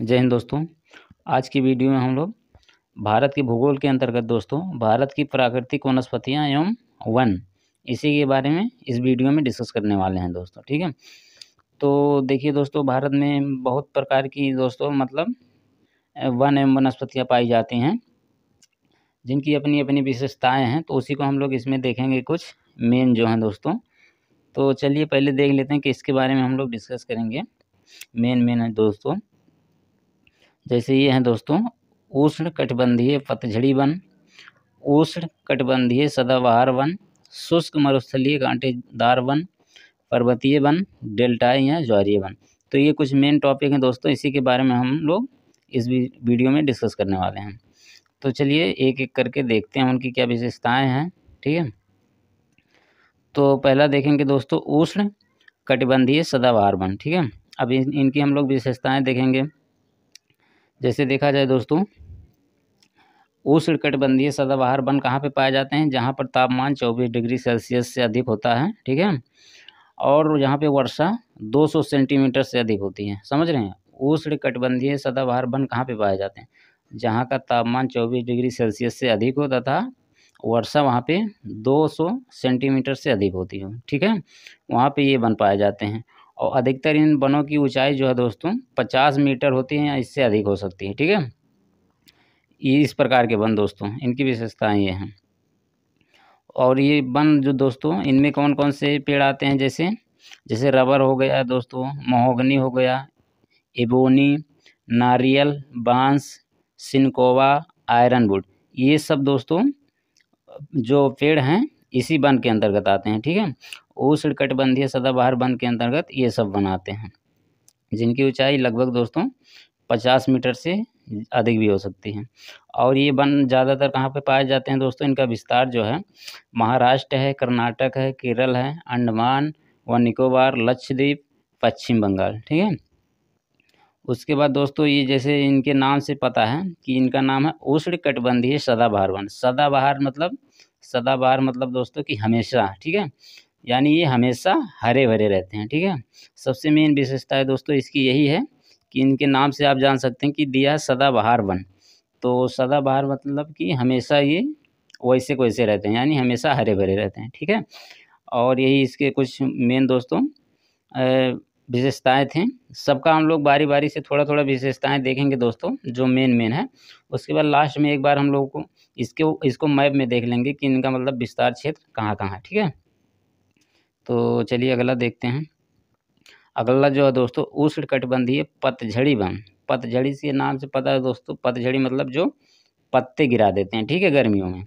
जय हिंद दोस्तों आज की वीडियो में हम लोग भारत के भूगोल के अंतर्गत दोस्तों भारत की प्राकृतिक वनस्पतियाँ एवं वन इसी के बारे में इस वीडियो में डिस्कस करने वाले हैं दोस्तों ठीक है तो देखिए दोस्तों भारत में बहुत प्रकार की दोस्तों मतलब वन एवं वनस्पतियाँ पाई जाती हैं जिनकी अपनी अपनी विशेषताएँ हैं तो उसी को हम लोग इसमें देखेंगे कुछ मेन जो हैं दोस्तों तो चलिए पहले देख लेते हैं कि इसके बारे में हम लोग डिस्कस करेंगे मेन मेन है दोस्तों जैसे ये हैं दोस्तों उष्ण कटिबंधीय पतझड़ी वन उष्ण कटिबंधीय सदाबहार वन शुष्क मरुस्थलीय कांटेदार वन पर्वतीय वन डेल्टाई या ज्वारीय वन तो ये कुछ मेन टॉपिक हैं दोस्तों इसी के बारे में हम लोग इस वीडियो में डिस्कस करने वाले हैं तो चलिए एक एक करके देखते हैं उनकी क्या विशेषताएं हैं ठीक है तो पहला देखेंगे दोस्तों उष्ण कटिबंधीय सदाबहार वन ठीक है अब इन, इनकी हम लोग विशेषताएं देखेंगे जैसे देखा जाए दोस्तों उष्ण कटबंधीय सदाबहार वन कहाँ पे पाए जाते हैं जहाँ पर तापमान 24 डिग्री सेल्सियस से अधिक होता है ठीक है और यहाँ पे वर्षा 200 सेंटीमीटर से अधिक होती है समझ रहे हैं उष्ण कटबंधीय सदाबहार वन कहाँ पे पाए जाते हैं जहाँ का तापमान 24 डिग्री सेल्सियस से अधिक होता था वर्षा वहाँ पर दो सेंटीमीटर से अधिक होती है हो, ठीक है वहाँ पर ये वन पाए जाते हैं और अधिकतर इन वनों की ऊंचाई जो है दोस्तों पचास मीटर होती है या इससे अधिक हो सकती है ठीक है ये इस प्रकार के वन दोस्तों इनकी विशेषताएँ ये हैं और ये वन जो दोस्तों इनमें कौन कौन से पेड़ आते हैं जैसे जैसे रबर हो गया दोस्तों महोगनी हो गया एबोनी नारियल बांस सिनकोवा आयरन वुड ये सब दोस्तों जो पेड़ हैं इसी वन के अंतर्गत आते हैं ठीक है उष्ण कटबंधीय सदाबहार वन के अंतर्गत ये सब बनाते हैं जिनकी ऊंचाई लगभग दोस्तों पचास मीटर से अधिक भी हो सकती है और ये वन ज़्यादातर कहाँ पे पाए जाते हैं दोस्तों इनका विस्तार जो है महाराष्ट्र है कर्नाटक है केरल है अंडमान व निकोबार लक्षद्वीप पश्चिम बंगाल ठीक है उसके बाद दोस्तों ये जैसे इनके नाम से पता है कि इनका नाम है उष्ण कटबंधीय सदाबहार वन सदाबहार मतलब सदाबहार मतलब दोस्तों कि हमेशा ठीक है यानी ये हमेशा हरे भरे रहते हैं ठीक है सबसे मेन विशेषता है दोस्तों इसकी यही है कि इनके नाम से आप जान सकते हैं कि दिया सदाबहार वन तो सदाबहार मतलब कि हमेशा ये वैसे को वैसे रहते हैं यानी हमेशा हरे भरे रहते हैं ठीक है और यही इसके कुछ मेन दोस्तों विशेषताएं थी सबका हम लोग बारी बारी से थोड़ा थोड़ा विशेषताएं देखेंगे दोस्तों जो मेन मेन है उसके बाद लास्ट में एक बार हम लोगों को इसके इसको मैप में देख लेंगे कि इनका मतलब विस्तार क्षेत्र कहाँ कहाँ है ठीक है तो चलिए अगला देखते हैं अगला जो है दोस्तों उष्ण कटबंधीय पतझड़ी वन पतझड़ी से नाम से पता है दोस्तों पतझड़ी मतलब जो पत्ते गिरा देते हैं ठीक है गर्मियों में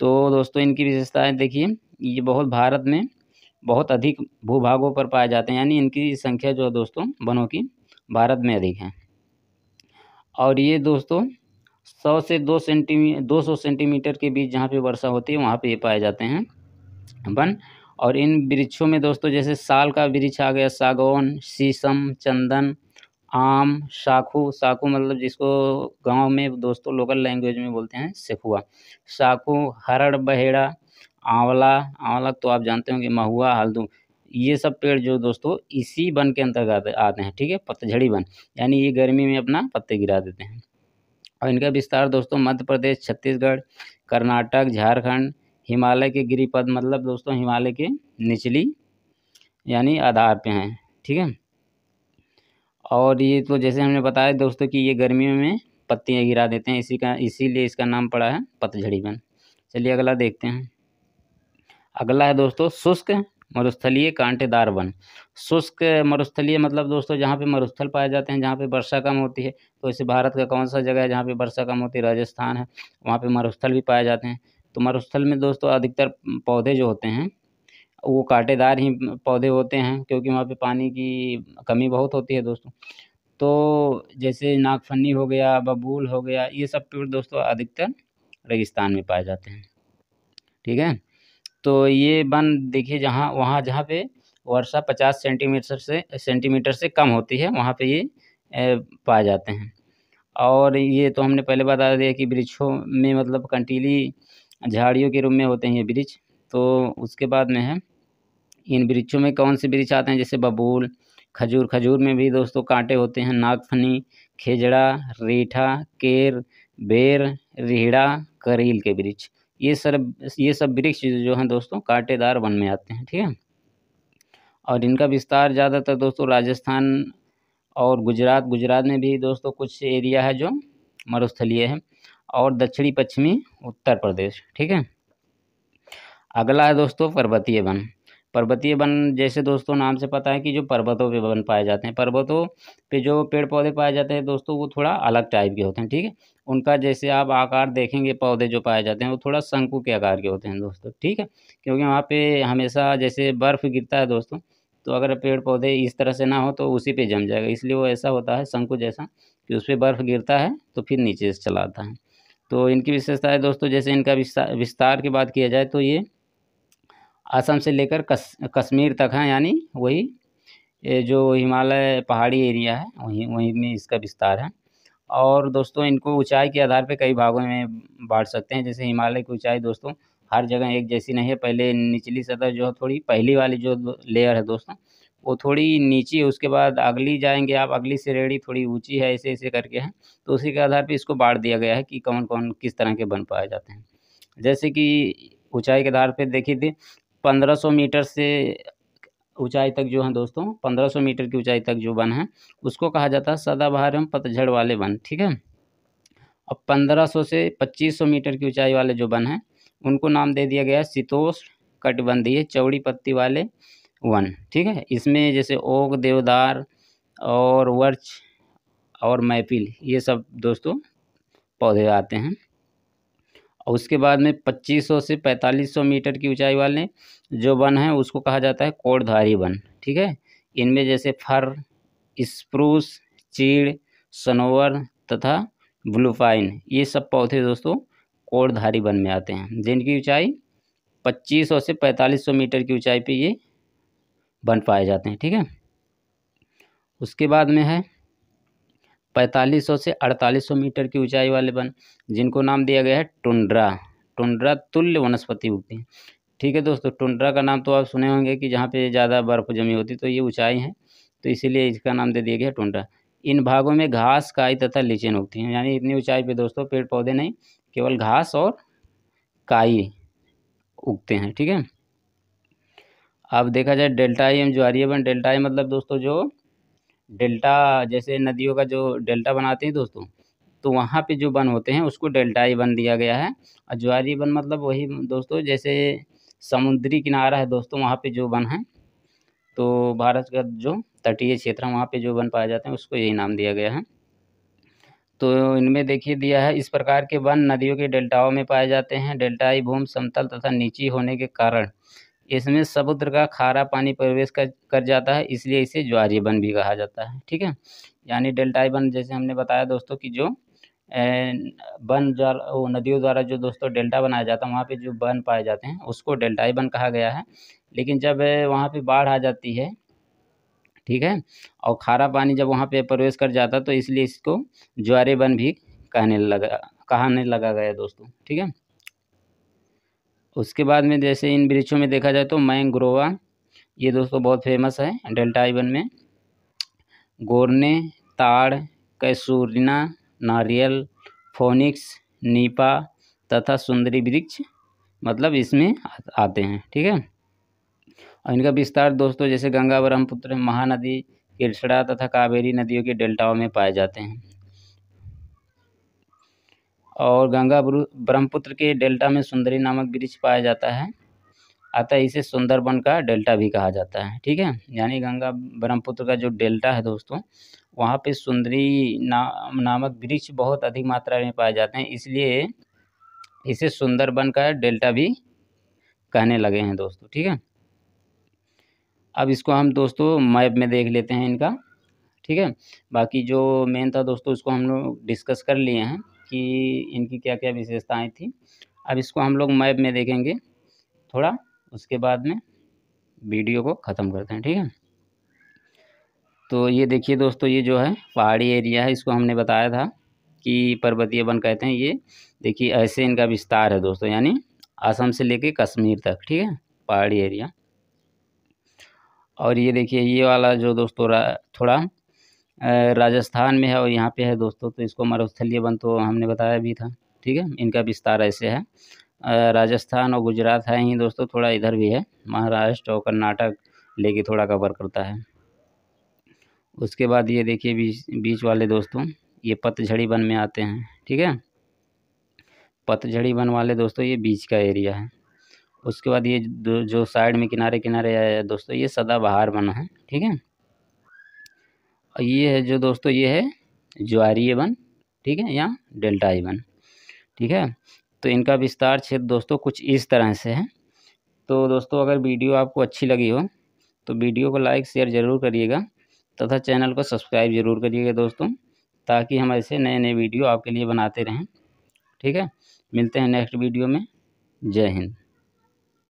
तो दोस्तों इनकी विशेषताएं देखिए ये बहुत भारत में बहुत अधिक भूभागों पर पाए जाते हैं यानी इनकी संख्या जो है दोस्तों वनों की भारत में अधिक है और ये दोस्तों सौ से दो सेंटीमी दो सौ सेंटीमीटर के बीच जहाँ पे वर्षा होती है वहाँ पे ये पाए जाते हैं वन और इन वृक्षों में दोस्तों जैसे साल का वृक्ष आ गया सागौन शीशम चंदन आम साखू साखू मतलब जिसको गांव में दोस्तों लोकल लैंग्वेज में बोलते हैं सेखुआ साखू हरड़ बहेड़ा आंवला आंवला तो आप जानते होंगे महुआ हल्दू ये सब पेड़ जो दोस्तों इसी वन के अंतर्गत आते हैं ठीक है पतझड़ी वन यानी ये गर्मी में अपना पत्ते गिरा देते हैं और इनका विस्तार दोस्तों मध्य प्रदेश छत्तीसगढ़ कर्नाटक झारखंड हिमालय के गिरिपद मतलब दोस्तों हिमालय के निचली यानी आधार पे हैं ठीक है और ये तो जैसे हमने बताया दोस्तों कि ये गर्मियों में पत्तियाँ गिरा देते हैं इसी का इसीलिए इसका नाम पड़ा है पतझड़ी वन चलिए अगला देखते हैं अगला है दोस्तों शुष्क मरुस्थलीय कांटेदार वन शुष्क मरुस्थलीय मतलब दोस्तों जहाँ पे मरुस्थल पाए जाते हैं जहाँ पे वर्षा कम होती है तो ऐसे भारत का कौन सा जगह है जहाँ पे वर्षा कम होती है राजस्थान है वहाँ पे मरुस्थल भी पाए जाते हैं तो मरुस्थल में दोस्तों अधिकतर पौधे जो होते हैं वो कांटेदार ही पौधे होते हैं क्योंकि वहाँ पे पानी की कमी बहुत होती है दोस्तों तो जैसे नागफनी हो गया बबूल हो गया ये सब पेड़ दोस्तों अधिकतर रेगिस्तान में पाए जाते हैं ठीक है तो ये वन देखिए जहाँ वहाँ जहाँ पे वर्षा पचास सेंटीमीटर से सेंटीमीटर से कम होती है वहाँ पे ये पाए जाते हैं और ये तो हमने पहले बता दिया कि वृक्षों में मतलब कंटीली झाड़ियों के रूप में होते हैं ये वृक्ष तो उसके बाद में है इन वृक्षों में कौन से वृक्ष आते हैं जैसे बबूल खजूर खजूर में भी दोस्तों कांटे होते हैं नागफनी खेजड़ा रीठा केर बेर रीढ़ा करील के वृक्ष ये सब ये सब वृक्ष जो हैं दोस्तों कांटेदार वन में आते हैं ठीक है और इनका विस्तार ज़्यादातर दोस्तों राजस्थान और गुजरात गुजरात में भी दोस्तों कुछ एरिया है जो मरुस्थलीय है और दक्षिणी पश्चिमी उत्तर प्रदेश ठीक है अगला है दोस्तों पर्वतीय वन पर्वतीय वन जैसे दोस्तों नाम से पता है कि जो पर्वतों पे वन पाए जाते हैं पर्वतों पे जो पेड़ पौधे पाए जाते हैं दोस्तों वो थोड़ा अलग टाइप के होते हैं ठीक है उनका जैसे आप आकार देखेंगे पौधे जो पाए जाते हैं वो थोड़ा शंकु के आकार के होते हैं दोस्तों ठीक है क्योंकि वहाँ पे हमेशा जैसे बर्फ़ गिरता है दोस्तों तो अगर पेड़ पौधे इस तरह से ना हो तो उसी पर जम जाएगा इसलिए वो ऐसा होता है शंकु जैसा कि उस पर बर्फ़ गिरता है तो फिर नीचे से चलाता है तो इनकी विशेषता है दोस्तों जैसे इनका विस्तार विस्तार की बात किया जाए तो ये असम से लेकर कस, कश्मीर तक है यानी वही ये जो हिमालय पहाड़ी एरिया है वहीं वहीं में इसका विस्तार है और दोस्तों इनको ऊंचाई के आधार पर कई भागों में बांट सकते हैं जैसे हिमालय की ऊंचाई दोस्तों हर जगह एक जैसी नहीं है पहले निचली सतह जो है थोड़ी पहली वाली जो लेयर है दोस्तों वो थोड़ी नीचे उसके बाद अगली जाएंगे आप अगली श्रेणी थोड़ी ऊँची है ऐसे ऐसे करके हैं तो उसी के आधार पर इसको बांट दिया गया है कि कौन कौन किस तरह के बन पाए जाते हैं जैसे कि ऊंचाई के आधार पर देखिए थे पंद्रह मीटर से ऊंचाई तक जो है दोस्तों पंद्रह मीटर की ऊँचाई तक जो वन है उसको कहा जाता है सदाबहार एवं पतझड़ वाले वन ठीक है अब पंद्रह से पच्चीस मीटर की ऊँचाई वाले जो वन हैं उनको नाम दे दिया गया है शीतोष कटबंधीय चौड़ी पत्ती वाले वन ठीक है इसमें जैसे ओक देवदार और वर्च और मैपिल ये सब दोस्तों पौधे आते हैं और उसके बाद में 2500 से 4500 मीटर की ऊंचाई वाले जो वन हैं उसको कहा जाता है कोड़धारी वन ठीक है इनमें जैसे फर स्प्रूस चीड़ सनोवर तथा ब्लूफाइन ये सब पौधे दोस्तों कोड़धारी वन में आते हैं जिनकी ऊंचाई 2500 से 4500 मीटर की ऊंचाई पे ये बन पाए जाते हैं ठीक है उसके बाद में है पैंतालीस सौ से अड़तालीस सौ मीटर की ऊंचाई वाले वन जिनको नाम दिया गया है टुंड्रा टुंड्रा तुल्य वनस्पति उगती है ठीक है दोस्तों टुंड्रा का नाम तो आप सुने होंगे कि जहाँ पे ज़्यादा बर्फ़ जमी होती तो ये ऊंचाई है तो इसीलिए इसका नाम दे दिया गया टुंड्रा इन भागों में घास काई तथा लीचेन उगती हैं यानी इतनी ऊँचाई पर दोस्तों पेड़ पौधे नहीं केवल घास और काई उगते हैं ठीक है अब देखा जाए डेल्टा आई एम जो आर एम डेल्टा आई मतलब दोस्तों जो डेल्टा जैसे नदियों का जो डेल्टा बनाते हैं दोस्तों तो वहाँ पे जो वन होते हैं उसको डेल्टा आई वन दिया गया है और ज्वारी वन मतलब वही दोस्तों जैसे समुद्री किनारा है दोस्तों वहाँ पे जो वन है तो भारत का जो तटीय क्षेत्र है वहाँ पे जो वन पाए जाते हैं उसको यही नाम दिया गया है तो इनमें देखिए दिया है इस प्रकार के वन नदियों के डेल्टाओं में पाए जाते हैं डेल्टाई भूमि समतल तथा नीची होने के कारण इसमें समुद्र का खारा पानी प्रवेश कर कर जाता है इसलिए इसे ज्वारीय बन भी कहा जाता है ठीक है यानी डेल्टाई बन जैसे हमने बताया दोस्तों कि जो वन द्वारा वो नदियों द्वारा जो दोस्तों डेल्टा बनाया जाता है वहाँ पे जो वन पाए जाते हैं उसको डेल्टाई बन कहा गया है लेकिन जब वहाँ पे बाढ़ आ जाती है ठीक है और खारा पानी जब वहाँ पे प्रवेश कर जाता तो इसलिए इसको ज्वारे वन भी कहने लगा कहने लगा गया दोस्तों ठीक है उसके बाद में जैसे इन वृक्षों में देखा जाए तो मैंग्रोवा ये दोस्तों बहुत फेमस है डेल्टा आइवन में गोरने ताड़ कैसूरिना नारियल फोनिक्स नीपा तथा सुंदरी वृक्ष मतलब इसमें आते हैं ठीक है और इनका विस्तार दोस्तों जैसे गंगा ब्रह्मपुत्र महानदी किरसड़ा तथा कावेरी नदियों के डेल्टाओं में पाए जाते हैं और गंगा ब्रह्मपुत्र के डेल्टा में सुंदरी नामक वृक्ष पाया जाता है अतः इसे सुंदरबन का डेल्टा भी कहा जाता है ठीक है यानी गंगा ब्रह्मपुत्र का जो डेल्टा है दोस्तों वहाँ पे सुंदरी नाम नामक वृक्ष बहुत अधिक मात्रा में पाए जाते हैं इसलिए इसे सुंदरबन का डेल्टा भी कहने लगे हैं दोस्तों ठीक है अब इसको हम दोस्तों मैप में देख लेते हैं इनका ठीक है बाकी जो मेन था दोस्तों इसको हम लोग डिस्कस कर लिए हैं कि इनकी क्या क्या विशेषताएँ थी अब इसको हम लोग मैप में देखेंगे थोड़ा उसके बाद में वीडियो को ख़त्म करते हैं ठीक है तो ये देखिए दोस्तों ये जो है पहाड़ी एरिया है इसको हमने बताया था कि पर्वतीय वन कहते हैं ये देखिए ऐसे इनका विस्तार है दोस्तों यानी असम से लेके कश्मीर तक ठीक है पहाड़ी एरिया और ये देखिए ये वाला जो दोस्तों थोड़ा राजस्थान में है और यहाँ पे है दोस्तों तो इसको मरुस्थलीय वन तो हमने बताया भी था ठीक है इनका विस्तार ऐसे है राजस्थान और गुजरात है ही दोस्तों थोड़ा इधर भी है महाराष्ट्र और कर्नाटक लेके थोड़ा कवर करता है उसके बाद ये देखिए बीच बीच वाले दोस्तों ये पतझड़ी वन में आते हैं ठीक है पतझड़ी वन वाले दोस्तों ये बीच का एरिया है उसके बाद ये जो साइड में किनारे किनारे आया है दोस्तों ये सदाबहार वन है ठीक है और ये है जो दोस्तों ये है ज्वारी ए e वन ठीक है या डेल्टा ए वन ठीक है तो इनका विस्तार क्षेत्र दोस्तों कुछ इस तरह से है तो दोस्तों अगर वीडियो आपको अच्छी लगी हो तो वीडियो को लाइक शेयर ज़रूर करिएगा तथा चैनल को सब्सक्राइब ज़रूर करिएगा दोस्तों ताकि हम ऐसे नए नए वीडियो आपके लिए बनाते रहें ठीक है मिलते हैं नेक्स्ट वीडियो में जय हिंद